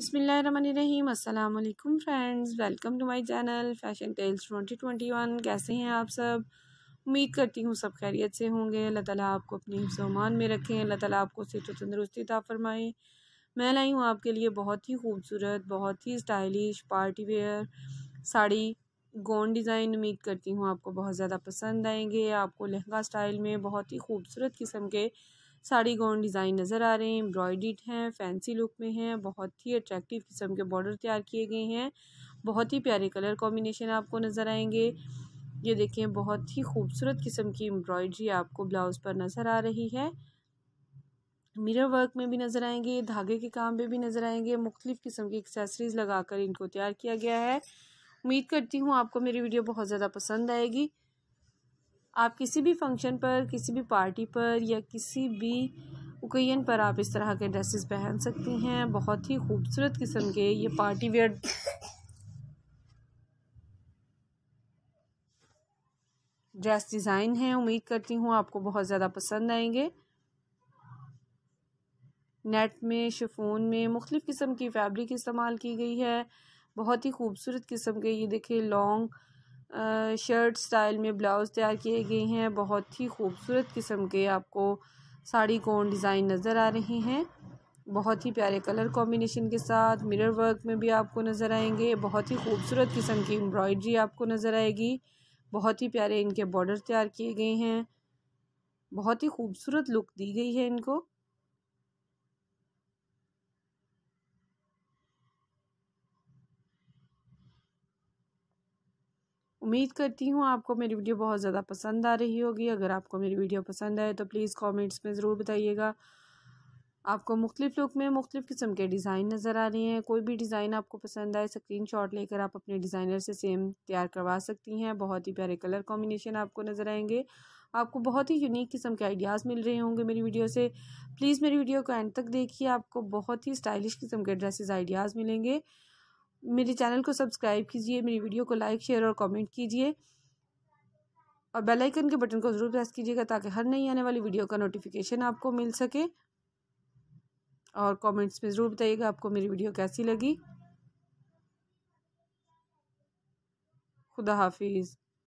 बसमीम अल्लाम friends welcome to my channel fashion tales 2021 कैसे हैं आप सब उम्मीद करती हूँ सब खैरियत से होंगे अल्लाह ताला आपको अपने हिफ्समान में रखें अल्लाह ताला आपको सेहत व तंदरुस्ती ता फरमाए मैं लाई हूँ आपके लिए बहुत ही खूबसूरत बहुत ही stylish party wear sari gown design उम्मीद करती हूँ आपको बहुत ज़्यादा पसंद आएंगे आपको लहंगा स्टाइल में बहुत ही खूबसूरत किस्म के साड़ी गाउन डिज़ाइन नज़र आ रहे हैं एम्ब्रॉयडिड हैं फैंसी लुक में हैं बहुत ही अट्रैक्टिव किस्म के बॉर्डर तैयार किए गए हैं बहुत ही प्यारे कलर कॉम्बिनेशन आपको नज़र आएंगे ये देखें बहुत ही खूबसूरत किस्म की एम्ब्रॉयडरी आपको ब्लाउज़ पर नज़र आ रही है मिरर वर्क में भी नज़र आएंगे धागे के काम में भी नज़र आएंगे मुख्तलिफ़ किस्म की एक्सेसरीज़ लगाकर इनको तैयार किया गया है उम्मीद करती हूँ आपको मेरी वीडियो बहुत ज़्यादा पसंद आएगी आप किसी भी फंक्शन पर किसी भी पार्टी पर या किसी भी ओकेजन पर आप इस तरह के ड्रेसेस पहन सकती हैं बहुत ही खूबसूरत किस्म के ये पार्टी वेयर ड्रेस डिज़ाइन हैं उम्मीद करती हूँ आपको बहुत ज़्यादा पसंद आएंगे नेट में शिफोन में मुख्तफ किस्म की फैब्रिक इस्तेमाल की गई है बहुत ही खूबसूरत किस्म के ये देखिए लॉन्ग शर्ट स्टाइल में ब्लाउज़ तैयार किए गए हैं बहुत ही खूबसूरत किस्म के आपको साड़ी कोन डिज़ाइन नज़र आ रहे हैं बहुत ही प्यारे कलर कॉम्बिनेशन के साथ मिरर वर्क में भी आपको नज़र आएंगे बहुत ही खूबसूरत किस्म की एम्ब्रॉयडरी आपको नज़र आएगी बहुत ही प्यारे इनके बॉर्डर तैयार किए गए हैं बहुत ही खूबसूरत लुक दी गई है इनको उम्मीद करती हूँ आपको मेरी वीडियो बहुत ज़्यादा पसंद आ रही होगी अगर आपको मेरी वीडियो पसंद आए तो प्लीज़ कमेंट्स में ज़रूर बताइएगा आपको मुख्तलिफ लुक में मुख्तलिफ किस्म के डिज़ाइन नज़र आ रहे हैं कोई भी डिज़ाइन आपको पसंद आए स्क्रीन शॉट लेकर आप अपने डिज़ाइनर से सेम तैयार करवा सकती हैं बहुत ही प्यारे कलर कॉम्बिनेशन आपको नज़र आएंगे आपको बहुत ही यूनिक किस्म के आइडियाज़ मिल रहे होंगे मेरी वीडियो से प्लीज़ मेरी वीडियो को एंड तक देखिए आपको बहुत ही स्टाइलिश किस्म के ड्रेसेस आइडियाज़ मिलेंगे मेरे चैनल को सब्सक्राइब कीजिए मेरी वीडियो को लाइक शेयर और कमेंट कीजिए और बेल आइकन के बटन को ज़रूर प्रेस कीजिएगा ताकि हर नई आने वाली वीडियो का नोटिफिकेशन आपको मिल सके और कमेंट्स में ज़रूर बताइएगा आपको मेरी वीडियो कैसी लगी खुदा हाफिज़